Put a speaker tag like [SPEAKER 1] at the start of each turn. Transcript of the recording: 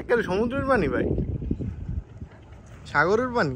[SPEAKER 1] একেবারে সমুদ্রের পানি ভাই সাগরের পানি